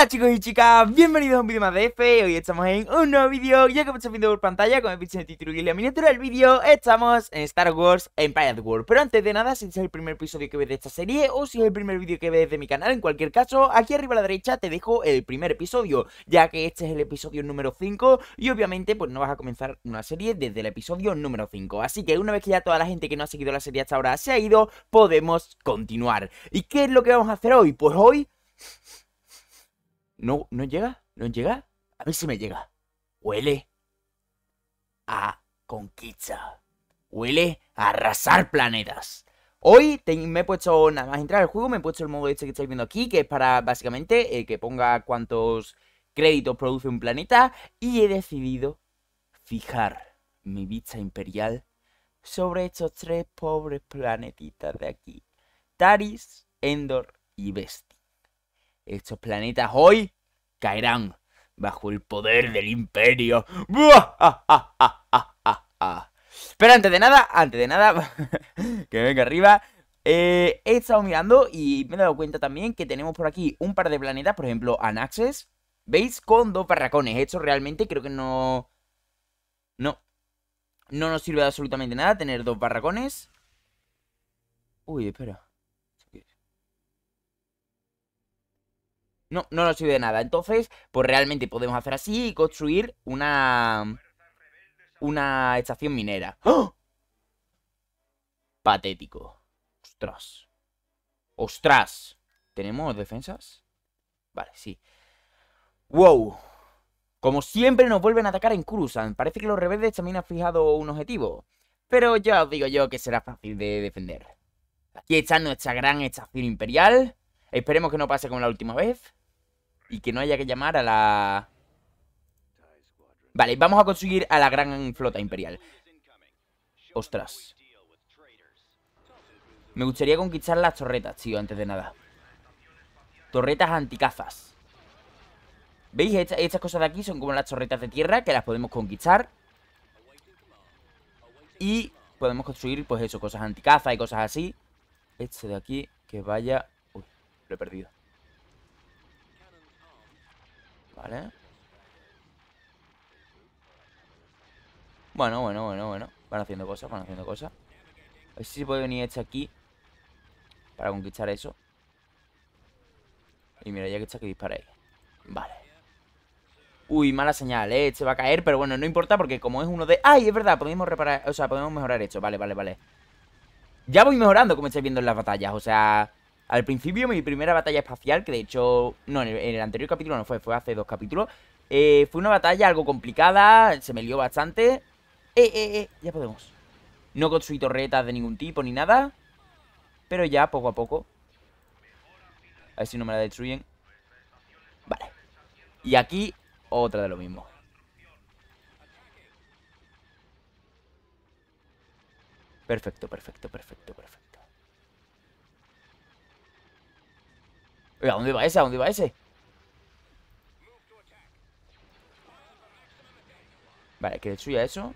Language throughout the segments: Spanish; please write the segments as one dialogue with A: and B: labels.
A: Hola chicos y chicas, bienvenidos a un vídeo más de F Hoy estamos en un nuevo vídeo, ya que estáis viendo por pantalla como en el título y la miniatura del vídeo Estamos en Star Wars Empire World Pero antes de nada, si este es el primer episodio que ves de esta serie O si es el primer vídeo que ves de mi canal, en cualquier caso Aquí arriba a la derecha te dejo el primer episodio Ya que este es el episodio número 5 Y obviamente pues no vas a comenzar una serie desde el episodio número 5 Así que una vez que ya toda la gente que no ha seguido la serie hasta ahora se ha ido Podemos continuar ¿Y qué es lo que vamos a hacer hoy? Pues hoy... ¿No, ¿No llega? ¿No llega? A mí sí me llega. Huele a conquista. Huele a arrasar planetas. Hoy me he puesto, nada más entrar al juego, me he puesto el modo este que estáis viendo aquí, que es para básicamente que ponga cuántos créditos produce un planeta. Y he decidido fijar mi vista imperial sobre estos tres pobres planetitas de aquí. Taris, Endor y Vest. Estos planetas hoy caerán bajo el poder del imperio. Ah, ah, ah, Pero antes de nada, antes de nada, que venga arriba. Eh, he estado mirando y me he dado cuenta también que tenemos por aquí un par de planetas, por ejemplo, Anaxes. ¿Veis? Con dos barracones. Esto realmente creo que no... No. No nos sirve absolutamente nada tener dos barracones. Uy, espera. No, no nos sirve de nada. Entonces, pues realmente podemos hacer así y construir una... Una estación minera. ¡Oh! Patético. Ostras. Ostras. ¿Tenemos defensas? Vale, sí. ¡Wow! Como siempre nos vuelven a atacar en Kurusan. Parece que los rebeldes también han fijado un objetivo. Pero ya os digo yo que será fácil de defender. Aquí está nuestra gran estación imperial. Esperemos que no pase como la última vez. Y que no haya que llamar a la... Vale, vamos a conseguir a la gran flota imperial. Ostras. Me gustaría conquistar las torretas, tío, antes de nada. Torretas anticazas. ¿Veis? Estas, cosas de aquí son como las torretas de tierra que las podemos conquistar. Y podemos construir, pues eso, cosas anticazas y cosas así. Este de aquí, que vaya... Uy, lo he perdido. Vale. Bueno, bueno, bueno, bueno. Van haciendo cosas, van haciendo cosas. A ver si se puede venir este aquí. Para conquistar eso. Y mira, ya que está que dispara Vale. Uy, mala señal, ¿eh? Se este va a caer, pero bueno, no importa porque como es uno de... ¡Ay, es verdad! Podemos reparar... O sea, podemos mejorar esto. Vale, vale, vale. Ya voy mejorando como estáis viendo en las batallas. O sea, al principio, mi primera batalla espacial, que de hecho, no, en el, anterior capítulo no fue, fue hace dos capítulos, eh, fue una batalla algo complicada, se me lió bastante. Eh, eh, eh, ya podemos. No construí torretas de ningún tipo ni nada, pero ya poco a poco. A ver si no me la destruyen. Vale. Y aquí, otra de lo mismo. Perfecto, perfecto, perfecto, perfecto. ¿a dónde va ese? ¿A dónde va ese? Vale, que destruya eso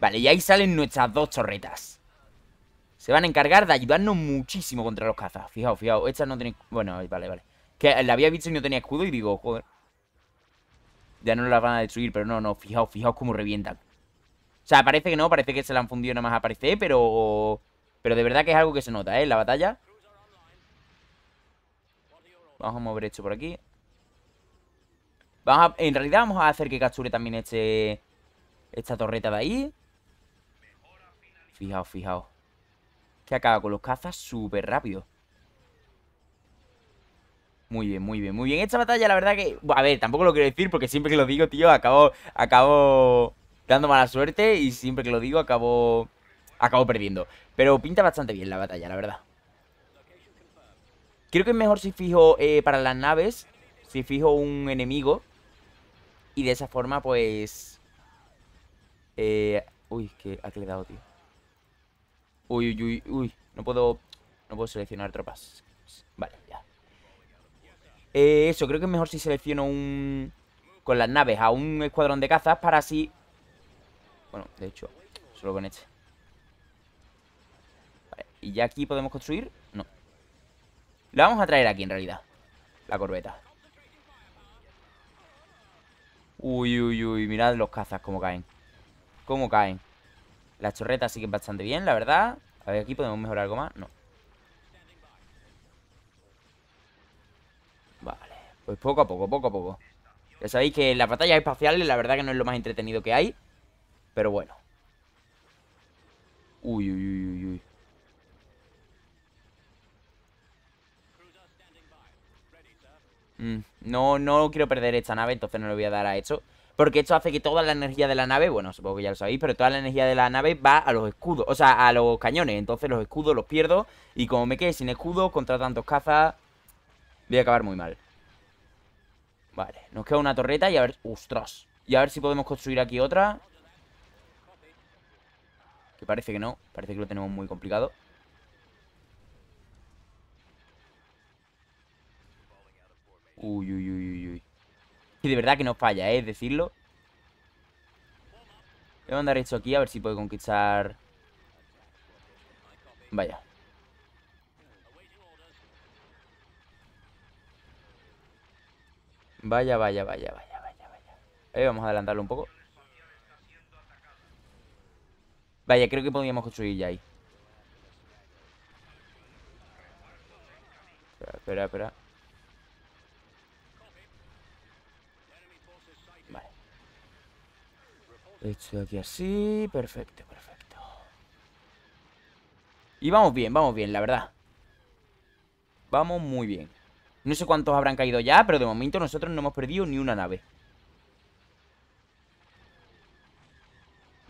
A: Vale, y ahí salen nuestras dos torretas Se van a encargar de ayudarnos muchísimo contra los cazas Fijaos, fijaos, estas no tienen... Bueno, vale, vale Que la había visto y no tenía escudo y digo, joder Ya no las van a destruir, pero no, no, fijaos, fijaos cómo revientan O sea, parece que no, parece que se la han fundido nada más aparecer, pero... Pero de verdad que es algo que se nota, ¿eh? la batalla Vamos a mover esto por aquí. Vamos en realidad vamos a hacer que capture también este, esta torreta de ahí. Fijaos, fijaos. Que acaba con los cazas súper rápido. Muy bien, muy bien, muy bien. Esta batalla, la verdad que... A ver, tampoco lo quiero decir porque siempre que lo digo, tío, acabo... Acabo dando mala suerte y siempre que lo digo, acabo... Acabo perdiendo. Pero pinta bastante bien la batalla, la verdad. Creo que es mejor si fijo eh, para las naves, si fijo un enemigo. Y de esa forma, pues... Eh, uy, que, ¿a qué le he dado, tío? Uy, uy, uy, uy. No puedo, no puedo seleccionar tropas. Vale, ya. Eh, eso, creo que es mejor si selecciono un... Con las naves a un escuadrón de cazas para así... Bueno, de hecho, solo con este. Vale, y ya aquí podemos construir la vamos a traer aquí en realidad. La corbeta. Uy, uy, uy. Mirad los cazas como caen. Cómo caen. Las chorretas siguen bastante bien, la verdad. A ver, aquí podemos mejorar algo más. No. Vale. Pues poco a poco, poco a poco. Ya sabéis que las batallas espaciales la verdad que no es lo más entretenido que hay. Pero bueno. Uy, Uy, uy, uy, uy. Mm, no, no quiero perder esta nave, entonces no le voy a dar a esto. Porque esto hace que toda la energía de la nave, bueno, supongo que ya lo sabéis, pero toda la energía de la nave va a los escudos, o sea, a los cañones. Entonces los escudos los pierdo y como me quede sin escudo contra tantos cazas, voy a acabar muy mal. Vale, nos queda una torreta y a ver... ¡Ostras! Y a ver si podemos construir aquí otra. Que parece que no, parece que lo tenemos muy complicado. Uy, uy, uy, uy, uy. Y de verdad que no falla, ¿eh? Decirlo. Voy a mandar esto aquí a ver si puede conquistar... Vaya. Vaya, vaya, vaya, vaya, vaya, vaya. Ahí vamos a adelantarlo un poco. Vaya, creo que podríamos construir ya ahí. Espera, espera, espera. de aquí así. Perfecto, perfecto. Y vamos bien, vamos bien, la verdad. Vamos muy bien. No sé cuántos habrán caído ya, pero de momento nosotros no hemos perdido ni una nave.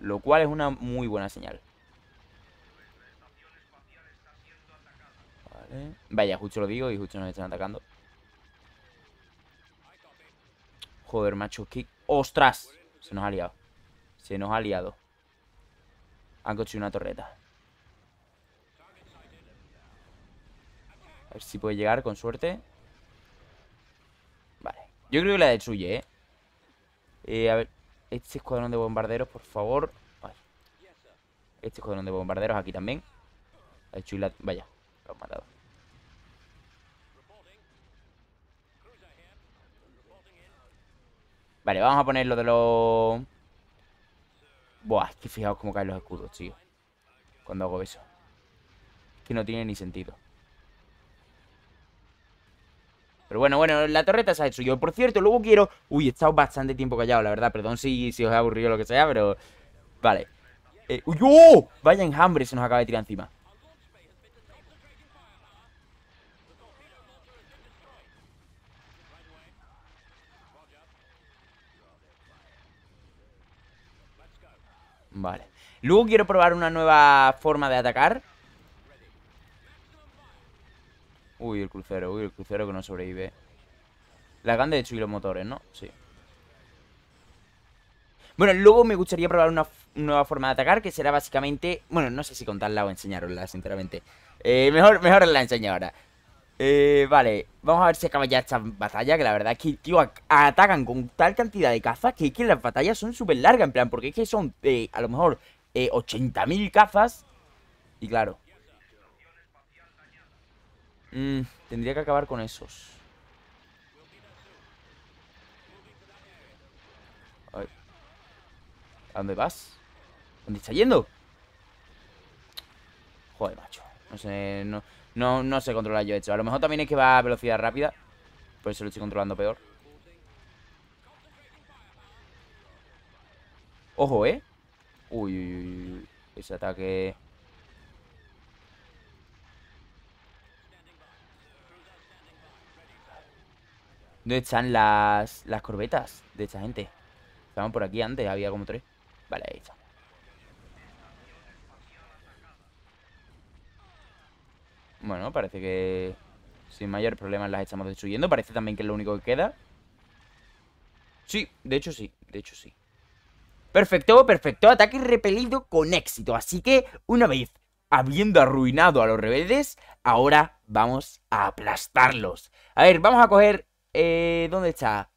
A: Lo cual es una muy buena señal. Vale. Vaya, justo lo digo y justo nos están atacando. Joder, macho, que... ¡Ostras! Se nos ha liado. Se nos ha liado. Han construido una torreta. A ver si puede llegar con suerte. Vale. Yo creo que la destruye, ¿eh? eh a ver. Este escuadrón de bombarderos, por favor. Vale. Este escuadrón de bombarderos aquí también. La Vaya, lo han matado. Vale, vamos a poner lo de los... Buah, es que fijaos cómo caen los escudos, tío. Cuando hago eso. que no tiene ni sentido. Pero bueno, bueno, la torreta se ha hecho yo. Por cierto, luego quiero... Uy, he estado bastante tiempo callado, la verdad. Perdón si, si os he aburrido lo que sea, pero... Vale. Eh, ¡Uy! ¡Oh! Vaya enjambre se nos acaba de tirar encima. Vale. Luego quiero probar una nueva forma de atacar. Uy, el crucero, uy, el crucero que no sobrevive. La grande de subir los motores, ¿no? Sí. Bueno, luego me gustaría probar una nueva forma de atacar que será básicamente... Bueno, no sé si contarla o enseñarosla, sinceramente. Eh, mejor, mejor la enseño ahora. Eh, vale, vamos a ver si acaba ya esta batalla, que la verdad es que, tío, atacan con tal cantidad de cazas que es que las batallas son súper largas, en plan, porque es que son, eh, a lo mejor, eh, 80.000 cazas. Y claro. Mmm, tendría que acabar con esos. A, ver. ¿A dónde vas? ¿Dónde está yendo? Joder, macho. No sé, no... No, no sé controlar yo esto. A lo mejor también es que va a velocidad rápida. Por eso lo estoy controlando peor. Ojo, ¿eh? Uy, uy, uy, Ese ataque... ¿Dónde están las, las corbetas de esta gente? Estaban por aquí antes, había como tres. Vale, ahí está. Bueno, parece que sin mayor problema las estamos destruyendo. Parece también que es lo único que queda. Sí, de hecho sí, de hecho sí. Perfecto, perfecto. Ataque repelido con éxito. Así que, una vez habiendo arruinado a los rebeldes, ahora vamos a aplastarlos. A ver, vamos a coger... Eh, ¿Dónde está?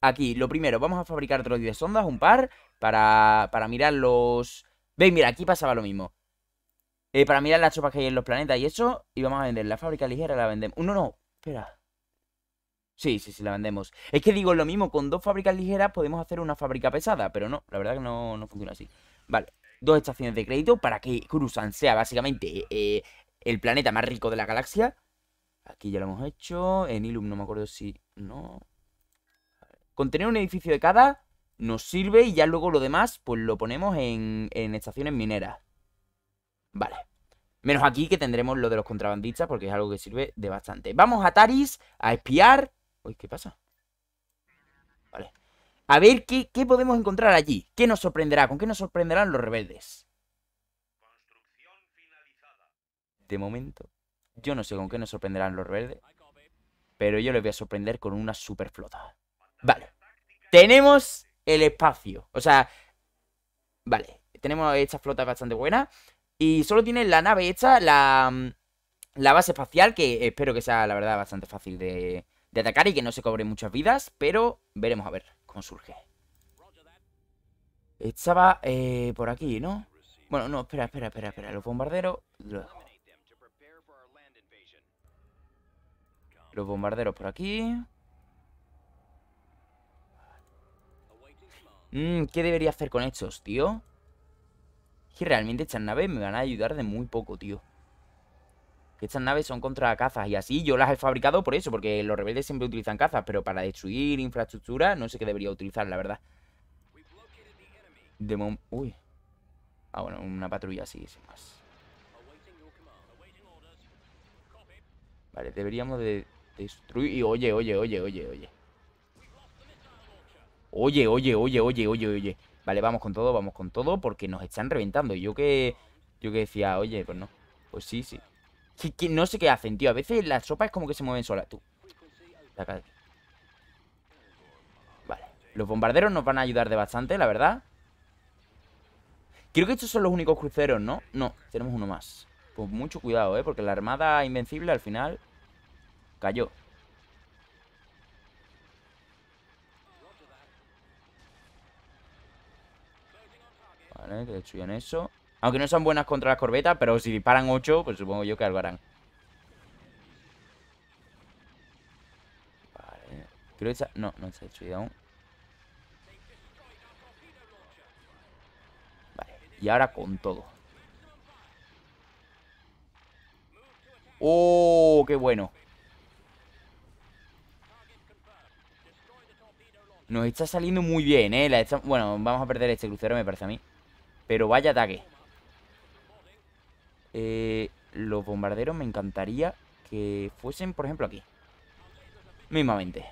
A: Aquí, lo primero, vamos a fabricar otro de sondas, un par, para, para mirar los... Veis, mira, aquí pasaba lo mismo. Eh, para mirar las tropas que hay en los planetas y eso. Y vamos a vender la fábrica ligera, la vendemos. No, no, espera. Sí, sí, sí, la vendemos. Es que digo lo mismo, con dos fábricas ligeras podemos hacer una fábrica pesada, pero no, la verdad que no, funciona así. Vale, dos estaciones de crédito para que Cruzan sea básicamente eh, el planeta más rico de la galaxia. Aquí ya lo hemos hecho. En Ilum no me acuerdo si... No. con tener un edificio de cada nos sirve y ya luego lo demás pues lo ponemos en, en estaciones mineras. Vale. Menos aquí que tendremos lo de los contrabandistas porque es algo que sirve de bastante. Vamos a Taris a espiar. Uy, ¿qué pasa? Vale. A ver qué, qué podemos encontrar allí. ¿Qué nos sorprenderá? ¿Con qué nos sorprenderán los rebeldes? De momento, yo no sé con qué nos sorprenderán los rebeldes. Pero yo les voy a sorprender con una super flota. Vale. Tenemos el espacio. O sea, vale. Tenemos esta flota bastante buena. Y solo tiene la nave hecha, la, mm, base espacial, que espero que sea, la verdad, bastante fácil de, atacar y que no se cobre muchas vidas, pero veremos a ver cómo surge. Estaba eh, por aquí, ¿no? Bueno, no, espera, espera, espera, espera. Los bombarderos... Los, bombarderos por aquí. Mm, ¿Qué debería hacer con estos, tío? que realmente estas naves me van a ayudar de muy poco, tío. Estas naves son contra cazas y así yo las he fabricado por eso, porque los rebeldes siempre utilizan cazas, pero para destruir infraestructura no sé qué debería utilizar, la verdad. De Uy. Ah, bueno, una patrulla así, sin más. Vale, deberíamos de destruir... Y oye, oye, oye, oye, oye. Oye, oye, oye, oye, oye, oye. Vale, vamos con todo, vamos con todo, porque nos están reventando. yo que yo que decía, oye, pues no. Pues sí, sí. no sé qué hacen, tío. A veces las sopas es como que se mueven solas, tú. Vale. Los bombarderos nos van a ayudar de bastante, la verdad. Creo que estos son los únicos cruceros, ¿no? No, tenemos uno más. Pues mucho cuidado, ¿eh? Porque la armada invencible al final cayó. Vale, que destruyan eso. Aunque no son buenas contra las corbetas, pero si disparan 8, pues supongo yo que algo Vale. Creo que está... No, no está destruida aún. Vale. Y ahora con todo. ¡Oh! ¡Qué bueno! Nos está saliendo muy bien, ¿eh? Bueno, vamos a perder este crucero, me parece a mí. Pero vaya ataque. Eh, los bombarderos me encantaría que fuesen, por ejemplo, aquí. Mismamente.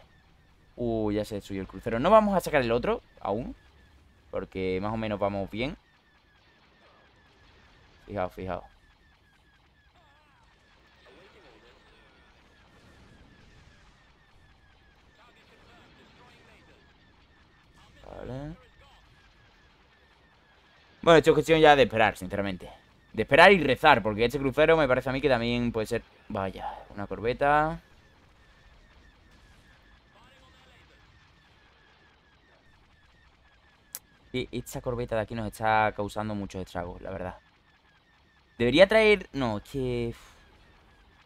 A: Uh, ya se destruyó el crucero. No vamos a sacar el otro aún. Porque más o menos vamos bien. Fijaos, fijaos. Vale. Bueno, esto es cuestión ya de esperar, sinceramente. De esperar y rezar, porque este crucero me parece a mí que también puede ser... Vaya, una corbeta... Esta corbeta de aquí nos está causando muchos estragos, la verdad. Debería traer... No, es que...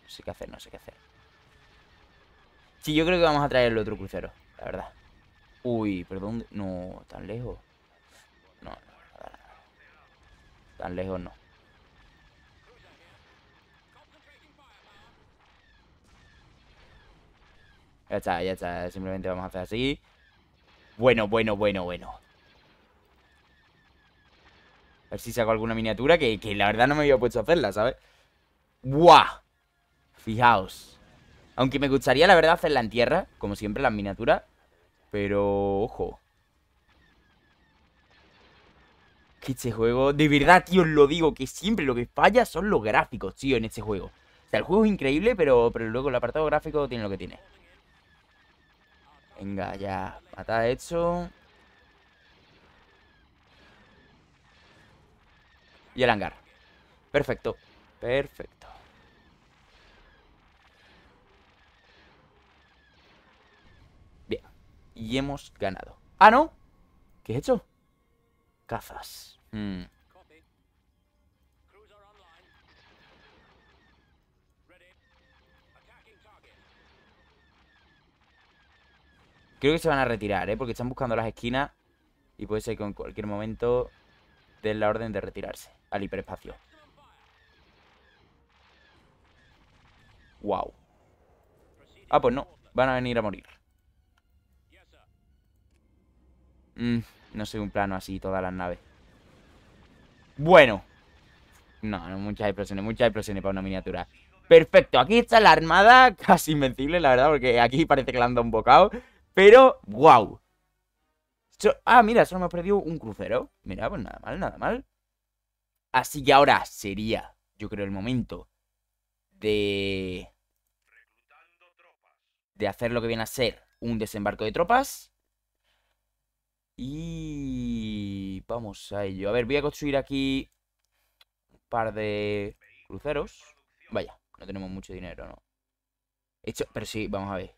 A: No sé qué hacer, no sé qué hacer. Sí, yo creo que vamos a traer el otro crucero, la verdad. Uy, perdón. No, tan lejos. No, no. Tan lejos no. Ya está, ya está. Simplemente vamos a hacer así. Bueno, bueno, bueno, bueno. A ver si saco alguna miniatura que, la verdad no me había puesto a hacerla, ¿sabes? ¡Buah! Fijaos. Aunque me gustaría, la verdad, hacerla en tierra, como siempre, las miniaturas. Pero, ojo. que este juego, de verdad, tío, lo digo, que siempre lo que falla son los gráficos, tío, en este juego. O sea, el juego es increíble, pero, pero luego el apartado gráfico tiene lo que tiene. Venga, ya. Matar hecho. Y el hangar. Perfecto. Perfecto. Bien. Y hemos ganado. Ah, ¿no? ¿Qué he hecho? cazas. Hmm. Creo que se van a retirar, ¿eh? Porque están buscando las esquinas y puede ser que en cualquier momento den la orden de retirarse al hiperespacio. Wow. Ah, pues no. Van a venir a morir. Hmm. No soy un plano así todas las naves. Bueno. No, no muchas explosiones, muchas explosiones para una miniatura. Perfecto, aquí está la armada casi invencible, la verdad, porque aquí parece que la han dado un bocado. Pero, wow. ah, mira, solo ha perdido un crucero. Mira, pues nada mal, nada mal. Así que ahora sería, yo creo, el momento de... De hacer lo que viene a ser un desembarco de tropas. Y vamos a ello. A ver, voy a construir aquí un par de cruceros. Vaya, no tenemos mucho dinero, ¿no? Hecho, pero sí, vamos a ver.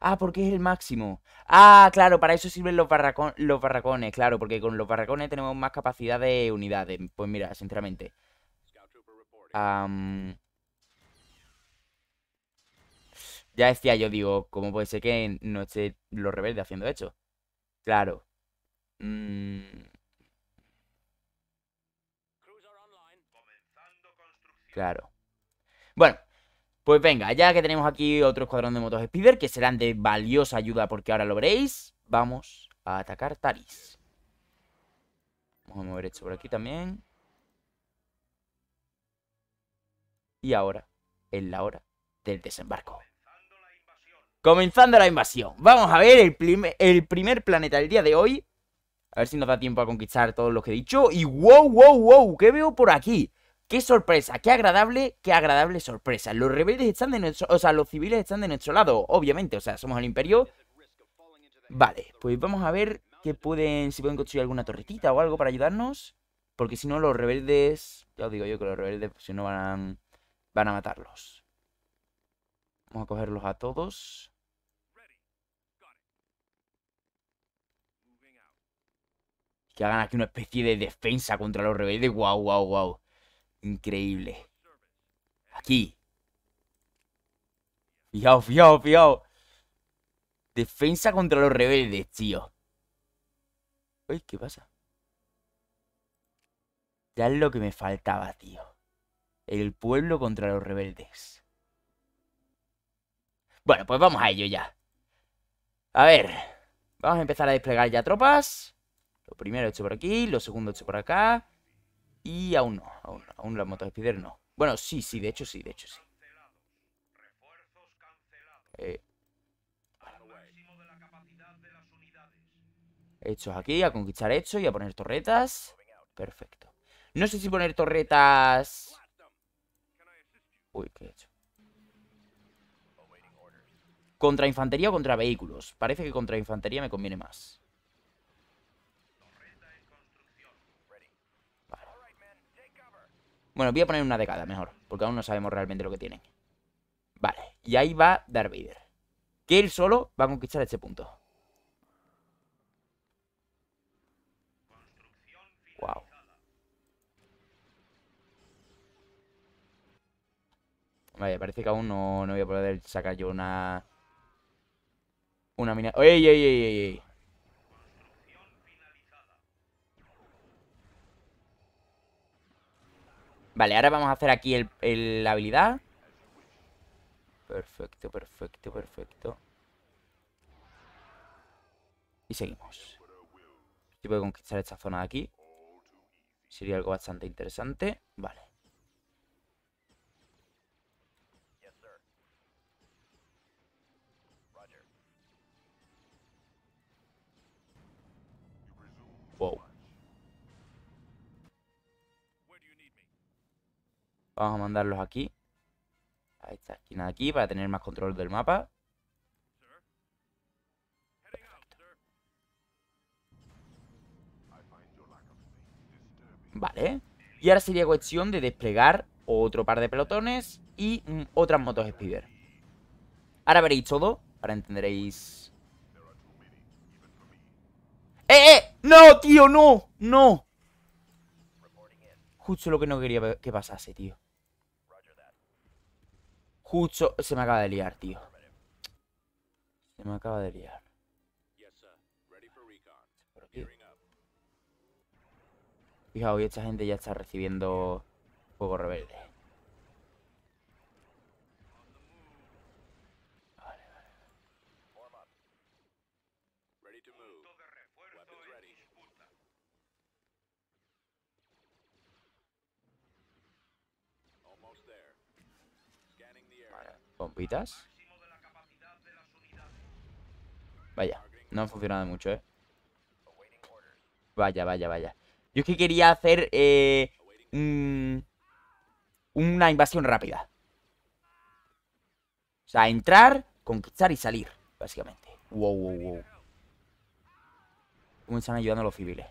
A: Ah, porque es el máximo. Ah, claro, para eso sirven los, los barracones, claro, porque con los barracones tenemos más capacidad de unidades. Pues mira, sinceramente. Ya decía yo, digo, ¿cómo puede ser que no esté los rebeldes haciendo esto? Claro. Mm. Claro. Bueno, pues venga, ya que tenemos aquí otro escuadrón de motos Spider que serán de valiosa ayuda porque ahora lo veréis, vamos a atacar Taris. Vamos a mover esto por aquí también. Y ahora es la hora del desembarco. Comenzando la invasión. Vamos a ver el primer planeta del día de hoy. A ver si nos da tiempo a conquistar todos los que he dicho. Y wow, wow, wow, ¿qué veo por aquí? ¡Qué sorpresa! ¡Qué agradable! ¡Qué agradable sorpresa! Los rebeldes están de nuestro... O sea, los civiles están de nuestro lado, obviamente. O sea, somos el imperio. Vale, pues vamos a ver qué pueden... Si pueden construir alguna torretita o algo para ayudarnos. Porque si no, los rebeldes... Ya os digo yo que los rebeldes, pues, si no, van van a matarlos. Vamos a cogerlos a todos. que hagan aquí una especie de defensa contra los rebeldes. Guau, guau, guau. Increíble. Aquí. Fijaos, fijaos, fijaos. Defensa contra los rebeldes, tío. Uy, ¿qué pasa? Ya es lo que me faltaba, tío. El pueblo contra los rebeldes. Bueno, pues vamos a ello ya. A ver. Vamos a empezar a desplegar ya tropas. Lo primero hecho por aquí, lo segundo hecho por acá. Y aún no, aún, la moto de Spider no. Bueno, sí, sí, de hecho sí, de hecho sí. hechos eh, aquí, a conquistar hecho y a poner torretas. Perfecto. No sé si poner torretas... Uy, ¿qué he hecho? Contra infantería o contra vehículos. Parece que contra infantería me conviene más. Bueno, voy a poner una década mejor, porque aún no sabemos realmente lo que tienen. Vale, y ahí va Darth Vader. Que él solo va a conquistar este punto. Wow. Vale, parece que aún no, voy a poder sacar yo una... Una mina... ¡Ey, ey, ey, ey! ey! Vale, ahora vamos a hacer aquí el, la habilidad. Perfecto, perfecto, perfecto. Y seguimos. Si puedo conquistar esta zona de aquí. Sería algo bastante interesante. Vale. Vamos a mandarlos aquí. A esta esquina de aquí para tener más control del mapa. Vale. Y ahora sería cuestión de desplegar otro par de pelotones y mm, otras motos Spider. Ahora veréis todo, para entenderéis... ¡Eh, eh! ¡No, tío, no! ¡No! Justo lo que no quería que pasase, tío. Justo se me acaba de liar, tío. Se me acaba de liar. Fijaos, y esta gente ya está recibiendo fuego rebelde. Vaya, no ha funcionado mucho, ¿eh? Vaya, vaya, vaya. Yo es que quería hacer eh, una invasión rápida. O sea, entrar, conquistar y salir, básicamente. Wow, wow, wow. ¿Cómo están ayudando los civiles?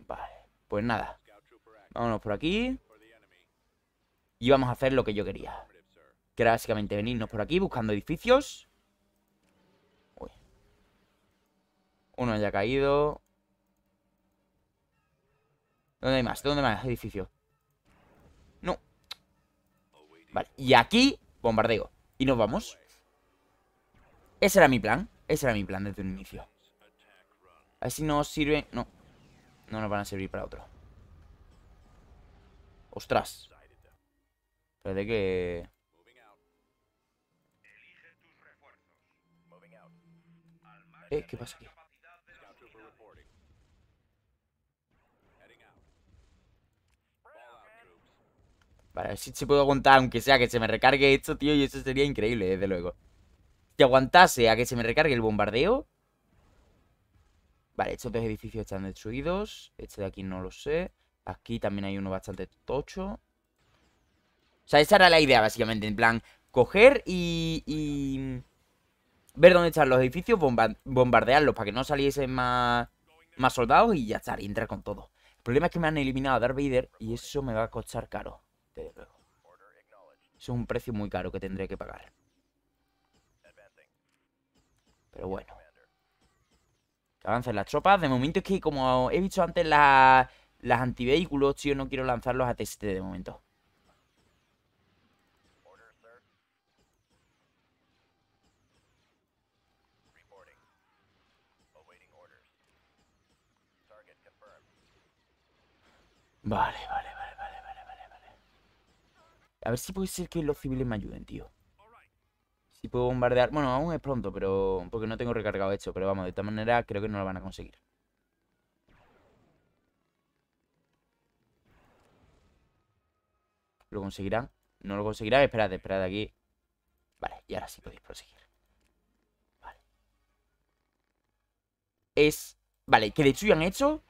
A: Vale, pues nada. Vámonos por aquí. Y vamos a hacer lo que yo quería. Que era básicamente venirnos por aquí buscando edificios. Uy. Uno ya caído. ¿Dónde hay más? ¿Dónde más edificios? No. Vale, y aquí bombardeo. Y nos vamos. Ese era mi plan. Ese era mi plan desde un inicio. A ver si nos sirve... No. No nos van a servir para otro. Ostras. Parece que... Eh, ¿qué pasa aquí? Vale, a ver si se puedo aguantar, aunque sea que se me recargue esto, tío, y eso sería increíble, desde luego. Si aguantase a que se me recargue el bombardeo... Vale, estos dos edificios están destruidos. Este de aquí no lo sé. Aquí también hay uno bastante tocho. O sea, esa era la idea, básicamente. En plan, coger y... y mm, ver dónde están los edificios, bombardearlos para que no saliesen más, más soldados y ya está, y entrar con todo. El problema es que me han eliminado a Darth Vader y eso me va a costar caro, Eso es un precio muy caro que tendré que pagar. Pero bueno. Que avancen las tropas. De momento es que, como he visto antes, las antivehículos, yo no quiero lanzarlos a TST de momento. Vale, vale, vale, vale, vale, vale, vale. A ver si puede ser que los civiles me ayuden, tío. Si puedo bombardear... Bueno, aún es pronto, pero... Porque no tengo recargado hecho. Pero vamos, de esta manera creo que no lo van a conseguir. ¿Lo conseguirán? ¿No lo conseguirán? Esperad, esperad aquí. Vale, y ahora sí podéis proseguir. Vale. Es... Vale, que de hecho han hecho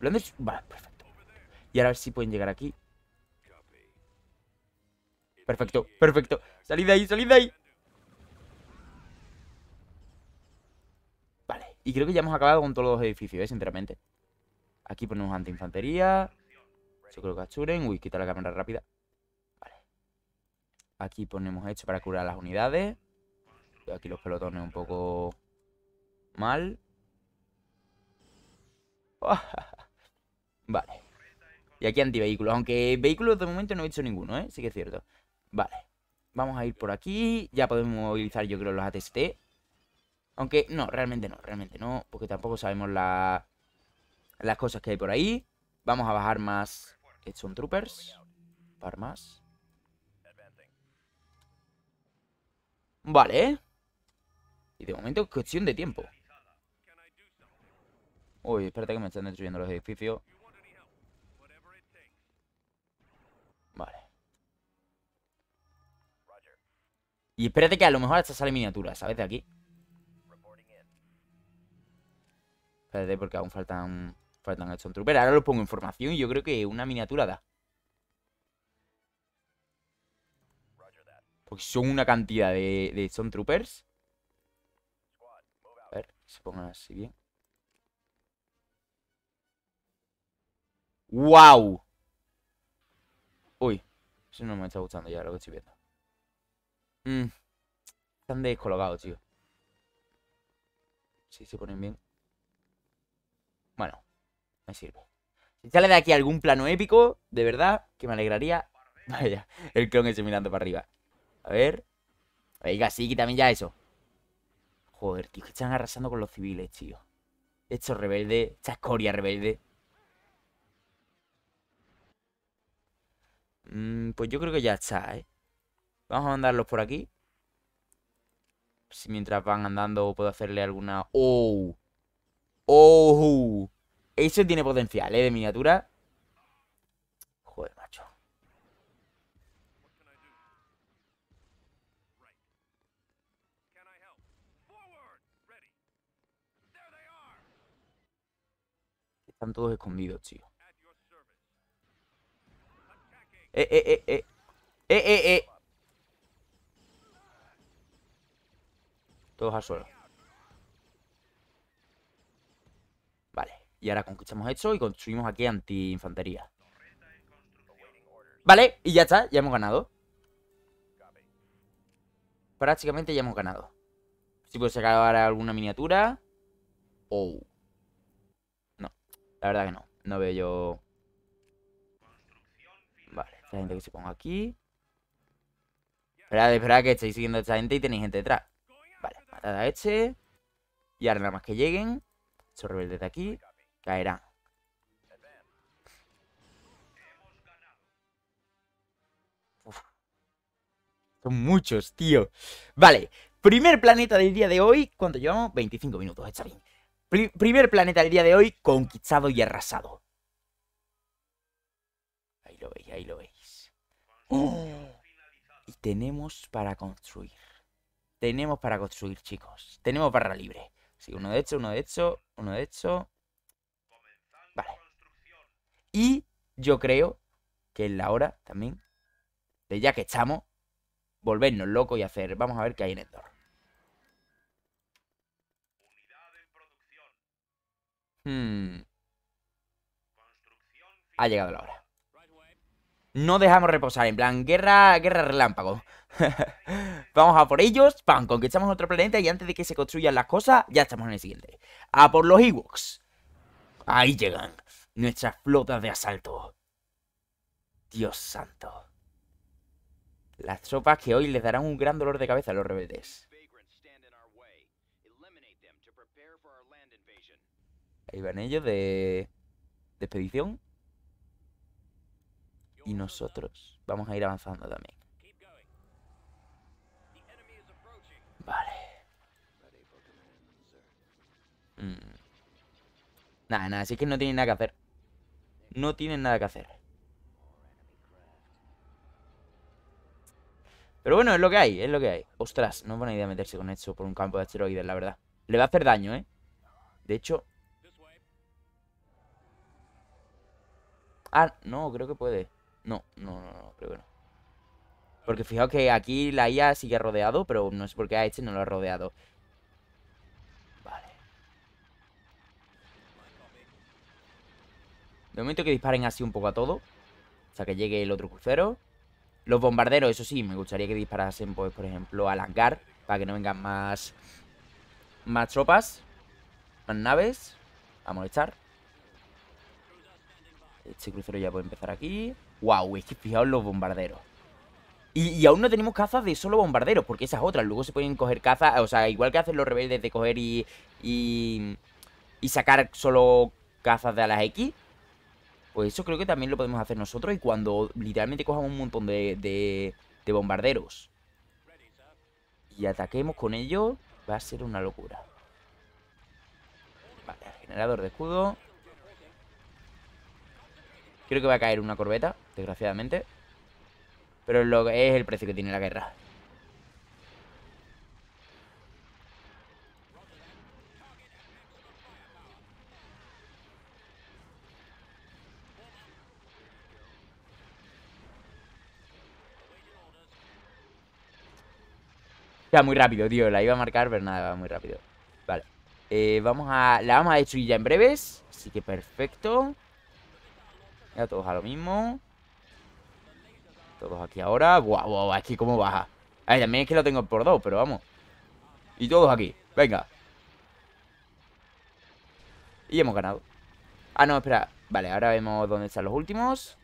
A: Vale, perfecto. Y ahora a ver si pueden llegar aquí. Perfecto, perfecto. Salid de ahí, salid de ahí. Vale, y creo que ya hemos acabado con todos los edificios, ¿eh? sinceramente. Aquí ponemos antiinfantería. Yo creo que achuren. Uy, quita la cámara rápida. Vale. Aquí ponemos hecho para curar las unidades. Aquí los pelotones un poco mal. Ah, Vale. Y aquí antivehículos. Aunque vehículos de momento no he hecho ninguno, ¿eh? Sí que es cierto. Vale. Vamos a ir por aquí. Ya podemos movilizar, yo creo, los ATST. Aunque, no, realmente no. Realmente no. Porque tampoco sabemos las cosas que hay por ahí. Vamos a bajar más... Son troopers. Par más. Vale. Y de momento es cuestión de tiempo. Uy, espérate que me están destruyendo los edificios. Y espérate que a lo mejor hasta sale miniatura, ¿sabes? De aquí. Espérate porque aún faltan faltan el Trooper. Ahora los pongo en formación y yo creo que una miniatura da. Porque son una cantidad de, de Troopers. A ver, se pongan así bien. ¡Wow! Uy, eso no me está gustando ya lo que estoy viendo. Mm. Están descolocados, tío. Si sí, se ponen bien. Bueno, me sirve. Si sale de aquí algún plano épico, de verdad, que me alegraría. Vaya, el clon ese mirando para arriba. A ver. Venga, sí, también ya eso. Joder, tío, están arrasando con los civiles, tío. es rebelde. esta escoria rebelde. Mm, pues yo creo que ya está, ¿eh? Vamos a mandarlos por aquí. Si mientras van andando puedo hacerle alguna... ¡Oh! ¡Oh! Ese tiene potencial, ¿eh? De miniatura. Joder, macho. Están todos escondidos, tío. Eh, eh, eh, eh. Eh, eh, eh. Todos al suelo. Vale. Y ahora conquistamos esto y construimos aquí Anti-infantería Vale, y ya está. Ya hemos ganado. Prácticamente ya hemos ganado. Si puedo sacar ahora alguna miniatura. Oh. No, la verdad que no. No veo yo... Vale, esta gente que se ponga aquí. Esperad, esperad que estáis siguiendo a esta gente y tenéis gente detrás. Y ahora nada más que lleguen. Estos rebeldes de aquí caerán. Son muchos, tío. Vale, primer planeta del día de hoy. ¿Cuánto llevamos? 25 minutos, está bien. primer planeta del día de hoy, conquistado y arrasado. Ahí lo veis, ahí lo veis. ¡Oh! y tenemos para construir. Tenemos para construir, chicos. Tenemos barra libre. Sí, uno de hecho, uno de hecho, uno de hecho. Vale. Y yo creo que es la hora también de ya que estamos, volvernos locos y hacer... Vamos a ver qué hay en Endor. Hmm. Ha llegado la hora no dejamos reposar, en plan, guerra, guerra relámpago. Vamos a por ellos, ¡pam! Conquistamos otro planeta y antes de que se construyan las cosas, ya estamos en el siguiente. A por los Ewoks. Ahí llegan nuestras flotas de asalto. Dios santo. Las tropas que hoy les darán un gran dolor de cabeza a los rebeldes. Ahí van ellos de... ¿De expedición? y nosotros. Vamos a ir avanzando también. Vale. Mm. Nada, nada, así que no tienen nada que hacer. No tienen nada que hacer. Pero bueno, es lo que hay, es lo que hay. Ostras, no es buena idea meterse con esto por un campo de asteroides, la verdad. Le va a hacer daño, ¿eh? De hecho... Ah, no, creo que puede. No, no, no, no, creo que no. Porque fijaos que aquí la IA sigue rodeado, pero no sé por qué a este no lo ha rodeado. Vale. De momento que disparen así un poco a todo. O sea, que llegue el otro crucero. Los bombarderos, eso sí, me gustaría que disparasen, pues, por ejemplo, al hangar. Para que no vengan más... Más tropas. Más naves. A molestar. Este crucero ya puede empezar aquí. ¡Wow! Es que fijaos los bombarderos. Y, aún no tenemos cazas de solo bombarderos, porque esas otras. Luego se pueden coger cazas, o sea, igual que hacen los rebeldes de coger y, y, y sacar solo cazas de las X. Pues eso creo que también lo podemos hacer nosotros y cuando literalmente cojamos un montón de, de, de bombarderos y ataquemos con ellos, va a ser una locura. Vale, generador de escudo. Creo que va a caer una corbeta, desgraciadamente. Pero es, lo es el precio que tiene la guerra. Ya, muy rápido, tío. La iba a marcar, pero nada, va muy rápido. Vale. Eh, vamos a... La vamos a destruir ya en breves. Así que perfecto. Ya todos a lo mismo. Todos aquí ahora. Guau, guau, Es que cómo baja. A también es que lo tengo por dos, pero vamos. Y todos aquí. Venga. Y hemos ganado. Ah, no, espera. Vale, ahora vemos dónde están los últimos.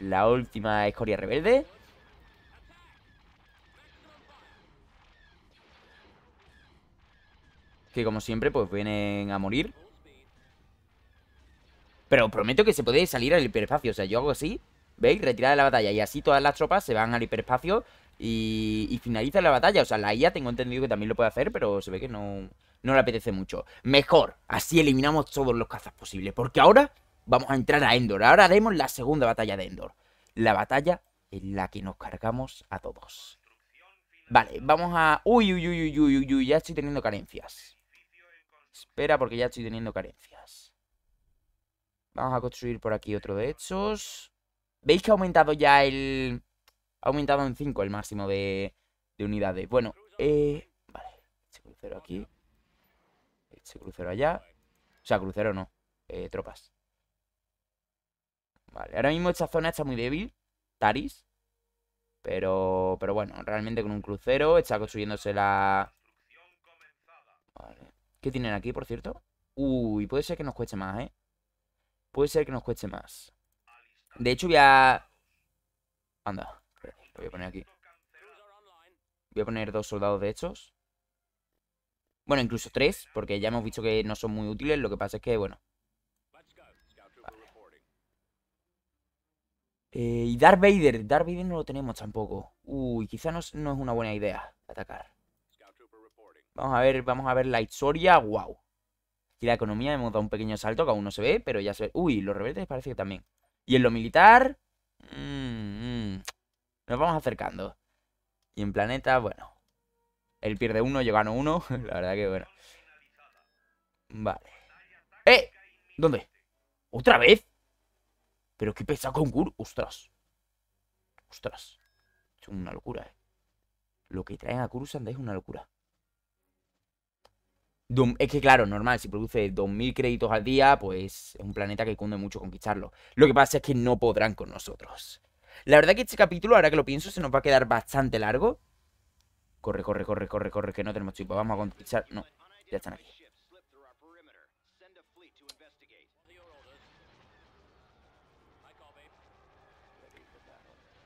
A: La última escoria rebelde. Que como siempre, pues vienen a morir. Pero prometo que se puede salir al hiperespacio. O sea, yo hago así, ¿veis? Retirada de la batalla. Y así todas las tropas se van al hiperespacio y, y finaliza la batalla. O sea, la IA tengo entendido que también lo puede hacer, pero se ve que no, no le apetece mucho. Mejor, así eliminamos todos los cazas posibles. Porque ahora vamos a entrar a Endor. Ahora haremos la segunda batalla de Endor. La batalla en la que nos cargamos a todos. Vale, vamos a... Uy, uy, uy, uy, uy, uy, ya estoy teniendo carencias. Espera porque ya estoy teniendo carencias. Vamos a construir por aquí otro de estos. ¿Veis que ha aumentado ya el... Ha aumentado en 5 el máximo de, de unidades. Bueno, eh... Vale, este crucero aquí. Este crucero allá. O sea, crucero no. Eh, tropas. Vale, ahora mismo esta zona está muy débil. Taris. Pero, pero bueno, realmente con un crucero está construyéndose la... Vale. ¿Qué tienen aquí, por cierto? Uy, puede ser que nos cueste más, ¿eh? Puede ser que nos cueste más. De hecho, voy a... Anda, lo voy a poner aquí. Voy a poner dos soldados de estos. Bueno, incluso tres, porque ya hemos visto que no son muy útiles. Lo que pasa es que, bueno... Eh, y Darth Vader. Darth Vader no lo tenemos tampoco. Uy, quizá no, no es una buena idea atacar. Vamos a ver, vamos a ver la historia. Wow. Y la economía hemos dado un pequeño salto que aún no se ve, pero ya se ve. Uy, los rebeldes parece que también. Y en lo militar... Mm, mm, nos vamos acercando. Y en planeta, bueno. Él pierde uno, yo gano uno. la verdad que bueno. Vale. ¡Eh! ¿Dónde? ¿Otra vez? Pero qué pesado con Gur. ¡Ostras! ¡Ostras! Es una locura, eh. Lo que traen a Kurusan es una locura. Es que claro, normal, si produce 2.000 créditos al día, pues es un planeta que cunde mucho conquistarlo. Lo que pasa es que no podrán con nosotros. La verdad que este capítulo, ahora que lo pienso, se nos va a quedar bastante largo. Corre, corre, corre, corre, corre, que no tenemos tiempo. Vamos a conquistar... No, ya están aquí.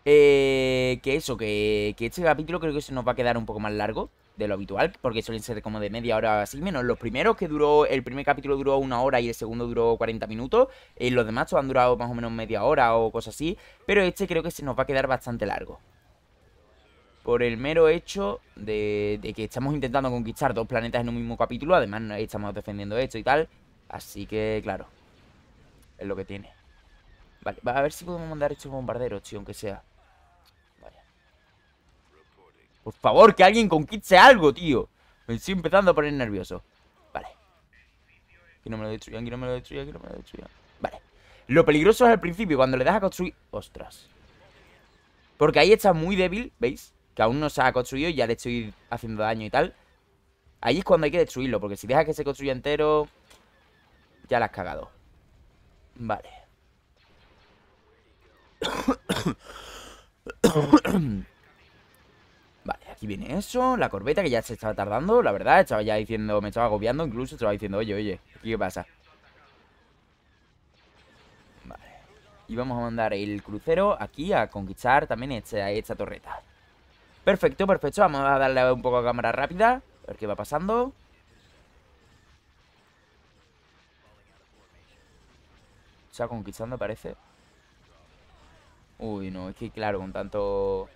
A: Eh, que eso, que, que este capítulo creo que se nos va a quedar un poco más largo de lo habitual, porque suelen ser como de media hora así, menos los primeros que duró, el primer capítulo duró una hora y el segundo duró 40 minutos, y eh, los demás han durado más o menos media hora o cosas así, pero este creo que se nos va a quedar bastante largo. Por el mero hecho de, de que estamos intentando conquistar dos planetas en un mismo capítulo, además estamos defendiendo esto y tal, así que claro, es lo que tiene. Vale, a ver si podemos mandar estos bombarderos, tío, aunque sea. Por favor, que alguien conquiste algo, tío. Me estoy empezando a poner nervioso. Vale. Que no me lo destruyan, que no me lo destruyan, que no me lo destruyan. Vale. Lo peligroso es al principio, cuando le das construir... ¡Ostras! Porque ahí está muy débil, ¿veis? Que aún no se ha construido y ya le estoy haciendo daño y tal. Ahí es cuando hay que destruirlo, porque si dejas que se construya entero... Ya la has cagado. Vale aquí viene eso, la corbeta que ya se estaba tardando, la verdad, estaba ya diciendo, me estaba agobiando, incluso estaba diciendo, oye, oye, qué pasa? Vale. Y vamos a mandar el crucero aquí a conquistar también esta, esta torreta. Perfecto, perfecto, vamos a darle un poco a cámara rápida, a ver qué va pasando. Está conquistando, parece. Uy, no, es que claro, con tanto...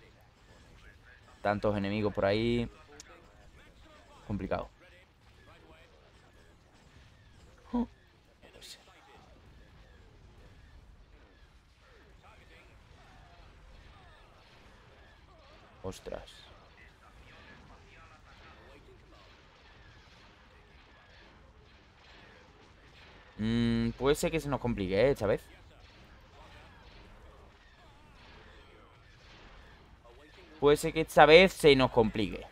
A: Tantos enemigos por ahí. Complicado. Ostras. Mm, puede ser que se nos complique, ¿eh? Esta vez. Puede ser que esta vez se nos complique.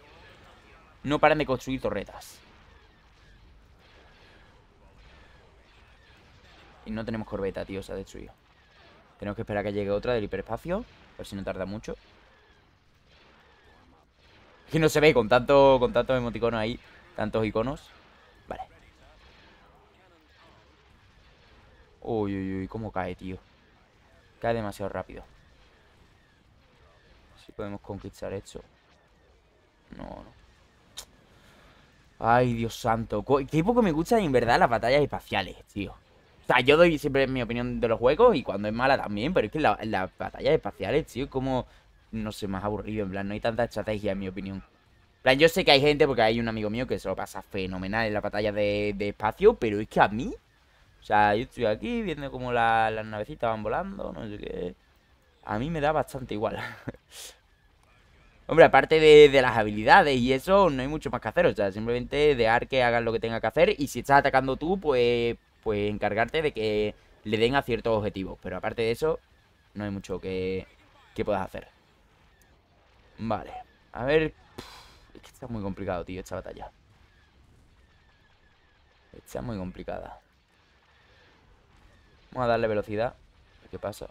A: No paran de construir torretas. Y no tenemos corbeta, tío, se ha destruido. Tenemos que esperar a que llegue otra del hiperespacio. A ver si no tarda mucho. Que no se ve con, tanto, con tantos emoticonos ahí. Tantos iconos. Vale. Uy, uy, uy, cómo cae, tío. Cae demasiado rápido si podemos conquistar esto. No, no. Ay, Dios santo. Qué poco me gustan en verdad las batallas espaciales, tío. O sea, yo doy siempre mi opinión de los juegos y cuando es mala también, pero es que las batallas espaciales, tío, como, no sé, más aburrido. En plan, no hay tanta estrategia, en mi opinión. En plan, yo sé que hay gente, porque hay un amigo mío que se lo pasa fenomenal en la batalla de, espacio, pero es que a mí... O sea, yo estoy aquí viendo como las navecitas van volando, no sé qué a mí me da bastante igual. Hombre, aparte de, las habilidades y eso, no hay mucho más que hacer. O sea, simplemente dejar que hagan lo que tenga que hacer. Y si estás atacando tú, pues, pues encargarte de que le den a ciertos objetivos. Pero aparte de eso, no hay mucho que, que puedas hacer. Vale. A ver... Es que está muy complicado, tío, esta batalla. Está muy complicada. Vamos a darle velocidad. ¿Qué pasa?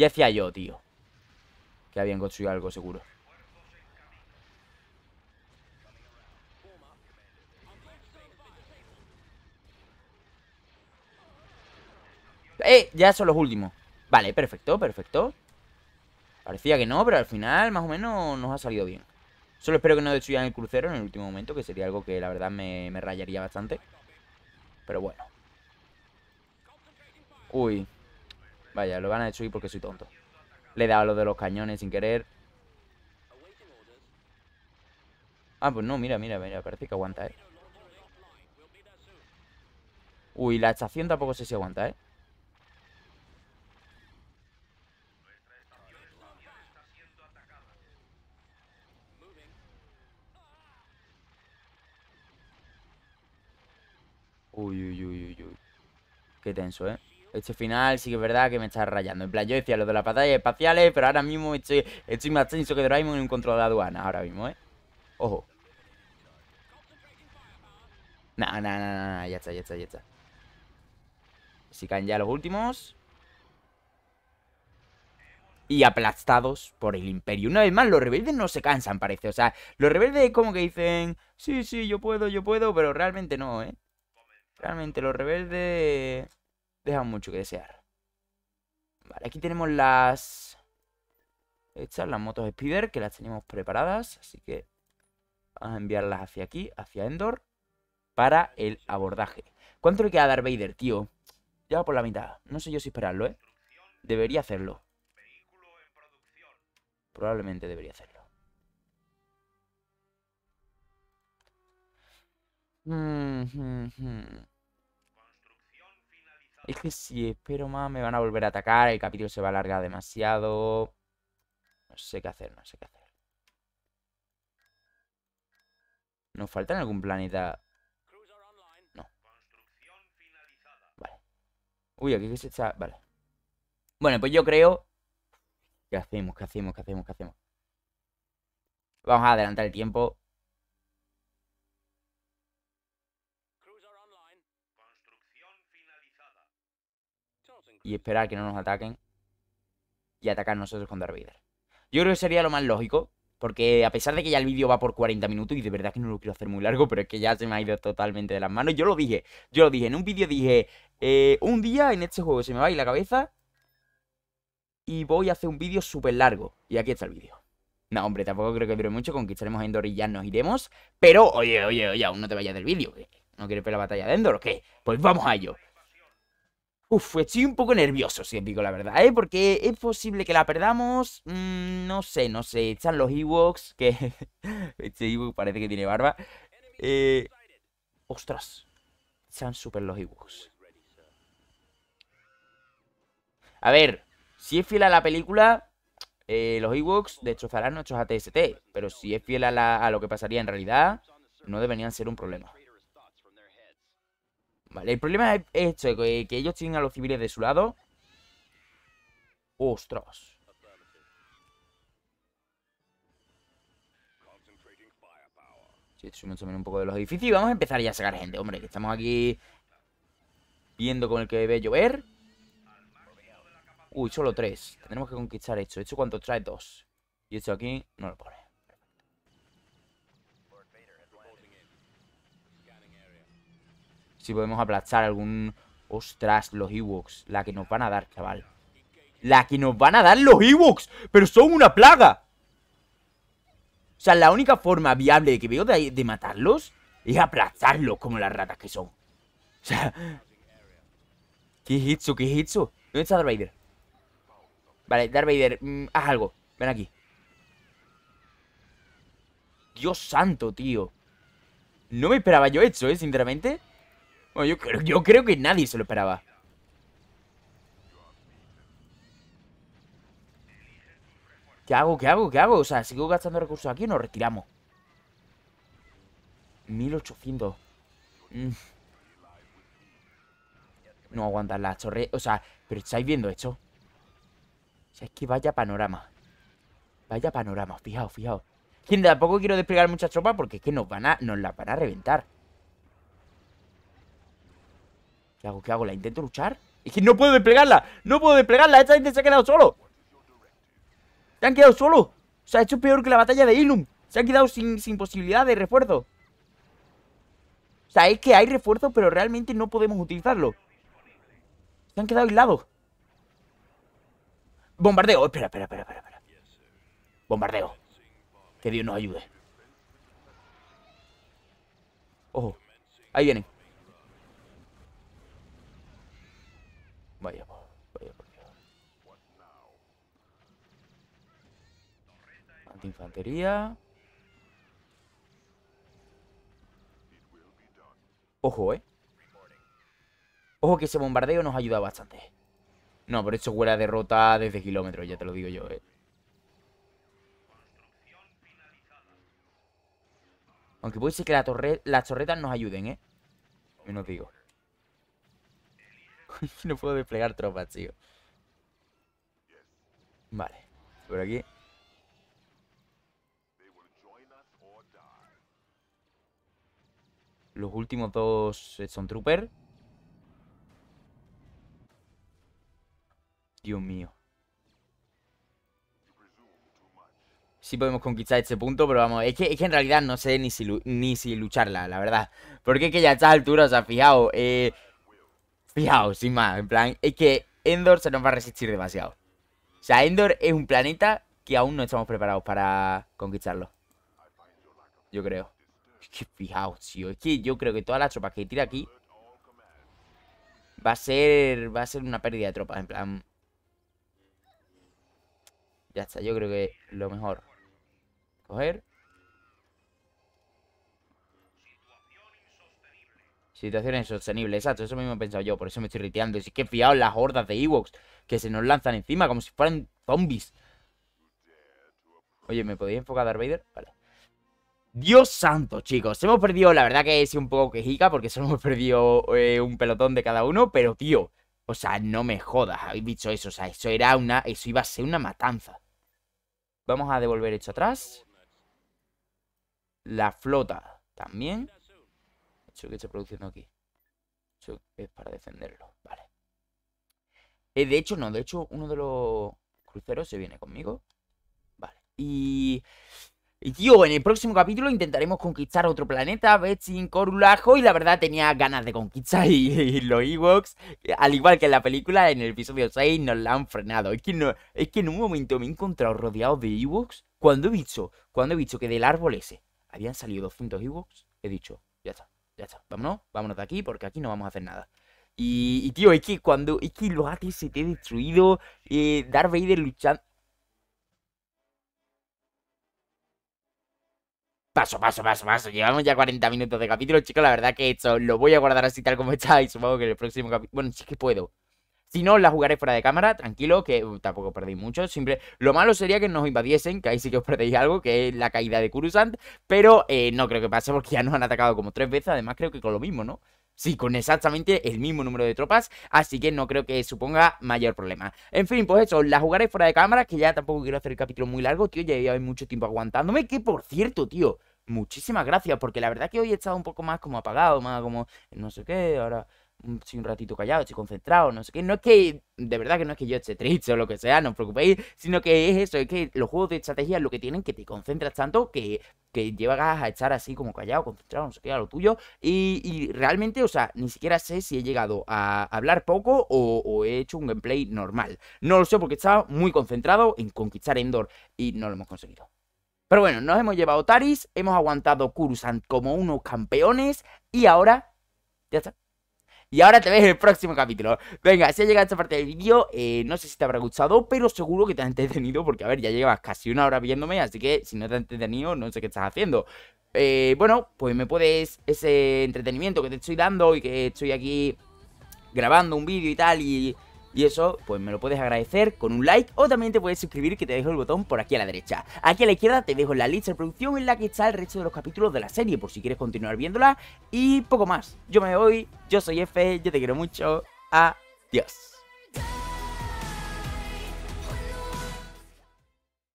A: Ya decía yo, tío. Que habían construido algo seguro. ¡Eh! Ya son los últimos. Vale, perfecto, perfecto. Parecía que no, pero al final más o menos nos ha salido bien. Solo espero que no destruyan el crucero en el último momento, que sería algo que la verdad me, me rayaría bastante. Pero bueno. Uy, Vaya, lo van a destruir porque soy tonto. Le he dado lo de los cañones sin querer. Ah, pues no, mira, mira, mira. Parece que aguanta, ¿eh? Uy, la estación tampoco sé si aguanta, ¿eh? Uy, uy, uy, uy, uy. Qué tenso, ¿eh? Este final sí que es verdad que me está rayando. En plan, yo decía lo de las batallas espaciales, pero ahora mismo estoy, más tenso que Doraemon en un control de aduana. Ahora mismo, ¿eh? Ojo. Nah, nah, nah, nah, ya está, ya está, ya está. Si caen ya los últimos. Y aplastados por el imperio. Una vez más, los rebeldes no se cansan, parece. O sea, los rebeldes como que dicen, sí, sí, yo puedo, yo puedo, pero realmente no, ¿eh? Realmente los rebeldes deja mucho que desear. Vale, aquí tenemos las... Estas, las motos Speeder, que las tenemos preparadas, así que vamos a enviarlas hacia aquí, hacia Endor, para el abordaje. ¿Cuánto le queda a Darth Vader, tío? Ya por la mitad. No sé yo si esperarlo, ¿eh? Debería hacerlo. Probablemente debería hacerlo. -hmm. Es que si espero más me van a volver a atacar. El capítulo se va a alargar demasiado. No sé qué hacer, no sé qué hacer. ¿Nos falta en algún planeta? No. Vale. Uy, aquí se está... Vale. Bueno, pues yo creo... ¿Qué hacemos? ¿Qué hacemos? ¿Qué hacemos? ¿Qué hacemos? Vamos a adelantar el tiempo. y esperar que no nos ataquen y atacar nosotros con Darth Yo creo que sería lo más lógico, porque a pesar de que ya el vídeo va por 40 minutos y de verdad que no lo quiero hacer muy largo, pero es que ya se me ha ido totalmente de las manos. Yo lo dije, yo lo dije, en un vídeo dije, eh, un día en este juego se me va a ir la cabeza y voy a hacer un vídeo súper largo. Y aquí está el vídeo. No, hombre, tampoco creo que dure mucho, conquistaremos Endor y ya nos iremos. Pero, oye, oye, oye, aún no te vayas del vídeo. ¿No quieres ver la batalla de Endor o qué? Pues vamos a ello. Uf, estoy un poco nervioso si digo la verdad, ¿eh? Porque es posible que la perdamos. Mm, no sé, no sé. echan los Ewoks, que. este Ewok parece que tiene barba. Eh, ostras. echan super los Ewoks. A ver, si es fiel a la película, eh, los Ewoks destrozarán nuestros ATST. Pero si es fiel a lo que pasaría en realidad, no deberían ser un problema. Vale, el problema es esto, que, ellos tienen a los civiles de su lado. ¡Ostras! Sí, también un poco de los edificios y vamos a empezar ya a sacar gente, hombre, que estamos aquí viendo con el que debe llover. Uy, solo tres. Tenemos que conquistar esto. ¿Esto cuánto trae? Dos. Y esto aquí no lo pone. si podemos aplastar algún... Ostras, los Ewoks. La que nos van a dar, chaval. La que nos van a dar los Ewoks. Pero son una plaga. O sea, la única forma viable que veo de, matarlos es aplastarlos como las ratas que son. O sea... ¿Qué es ¿Qué es ¿Dónde está Darth Vale, Darth mm, haz algo. Ven aquí. Dios santo, tío. No me esperaba yo esto, ¿eh? Sinceramente yo, creo, que nadie se lo esperaba. ¿Qué hago? ¿Qué hago? ¿Qué hago? O sea, ¿sigo gastando recursos aquí o nos retiramos? 1800. Mm. No aguantan las torres. O sea, pero estáis viendo esto. O sea, es que vaya panorama. Vaya panorama, fijaos, fijaos. Tampoco quiero desplegar muchas tropas porque es que nos van a, nos las van a reventar. ¿Qué hago? ¿Qué hago? ¿La intento luchar? Es que no puedo desplegarla. No puedo desplegarla. Esta gente se ha quedado solo. Se han quedado solo. O sea, esto es peor que la batalla de Ilum. Se han quedado sin, posibilidad de refuerzo. O sea, es que hay refuerzo, pero realmente no podemos utilizarlo. Se han quedado aislados. Bombardeo. Oh, espera, espera, espera, espera. espera. Bombardeo. Que Dios nos ayude. Ojo. Ahí vienen. infantería. Ojo, ¿eh? Ojo que ese bombardeo nos ayuda bastante. No, por eso huele a derrota desde kilómetros, ya te lo digo yo, ¿eh? Aunque puede ser que la torre, las torretas nos ayuden, ¿eh? no digo. no puedo desplegar tropas, tío. Vale. Por aquí. Los últimos dos eh, son trooper. Dios mío. Sí podemos conquistar este punto, pero vamos, es que, en realidad no sé ni si, ni si lucharla, la verdad. Porque es que ya a estas alturas, o sea, fijaos, eh, fijaos, sin más, en plan, es que Endor se nos va a resistir demasiado. O sea, Endor es un planeta que aún no estamos preparados para conquistarlo. Yo creo que fijaos, tío. Es que yo creo que todas las tropas que tira aquí va a ser va a ser una pérdida de tropas, en plan. Ya está, yo creo que lo mejor. Coger. Situación insostenible, exacto, eso mismo he pensado yo, por eso me estoy riteando. es que fiaos las hordas de Ewoks que se nos lanzan encima como si fueran zombies. Oye, ¿me podéis enfocar a Darth Vader? Vale. Dios santo, chicos, hemos perdido, la verdad que es un poco quejica porque solo hemos perdido eh, un pelotón de cada uno, pero tío, o sea, no me jodas, habéis dicho eso, o sea, eso era una, eso iba a ser una matanza. Vamos a devolver esto atrás. La flota también. Eso que está produciendo aquí. Eso es para defenderlo, vale. Eh, de hecho, no, de hecho, uno de los cruceros se viene conmigo. Vale, y... Y tío, en el próximo capítulo intentaremos conquistar otro planeta, sin Corulajo, y la verdad tenía ganas de conquistar y, los Ewoks, al igual que en la película, en el episodio 6 nos la han frenado. Es que, en un momento me he encontrado rodeado de Ewoks cuando he dicho cuando he dicho que del árbol ese habían salido 200 Ewoks, he dicho, ya está, ya está, vámonos, vámonos de aquí porque aquí no vamos a hacer nada. Y, tío, es que cuando, es que los ATST destruido, eh, Darth Vader luchando, Paso, paso, paso, paso. Llevamos ya 40 minutos de capítulo, chicos. La verdad que esto lo voy a guardar así tal como está. Y supongo que en el próximo capítulo. Bueno, sí que puedo. Si no, la jugaré fuera de cámara, tranquilo, que uh, tampoco perdéis mucho. Siempre lo malo sería que nos invadiesen, que ahí sí que os perdéis algo, que es la caída de Kurusant. Pero eh, no creo que pase porque ya nos han atacado como tres veces. Además, creo que con lo mismo, ¿no? Sí, con exactamente el mismo número de tropas, así que no creo que suponga mayor problema. En fin, pues eso, la jugaré fuera de cámara, que ya tampoco quiero hacer el capítulo muy largo, tío, ya llevo mucho tiempo aguantándome, que por cierto, tío, muchísimas gracias, porque la verdad que hoy he estado un poco más como apagado, más como no sé qué, ahora Estoy un ratito callado, estoy concentrado, no sé qué. No es que, de verdad que no es que yo esté triste o lo que sea, no os preocupéis, sino que es eso, es que los juegos de estrategia lo que tienen que te concentras tanto que, que llegas a estar así como callado, concentrado, no sé qué, a lo tuyo. Y, realmente, o sea, ni siquiera sé si he llegado a hablar poco o, he hecho un gameplay normal. No lo sé porque estaba muy concentrado en conquistar Endor y no lo hemos conseguido. Pero bueno, nos hemos llevado Taris, hemos aguantado Kurusant como unos campeones y ahora... Ya está. Y ahora te ves en el próximo capítulo. Venga, si ha llegado a esta parte del vídeo, eh, no sé si te habrá gustado, pero seguro que te ha entretenido, porque a ver, ya llevas casi una hora viéndome, así que si no te ha entretenido, no sé qué estás haciendo. Eh, bueno, pues me puedes ese entretenimiento que te estoy dando y que estoy aquí grabando un vídeo y tal y y eso, pues me lo puedes agradecer con un like o también te puedes suscribir que te dejo el botón por aquí a la derecha. Aquí a la izquierda te dejo la lista de producción en la que está el resto de los capítulos de la serie por si quieres continuar viéndola y poco más. Yo me voy, yo soy F, yo te quiero mucho, adiós.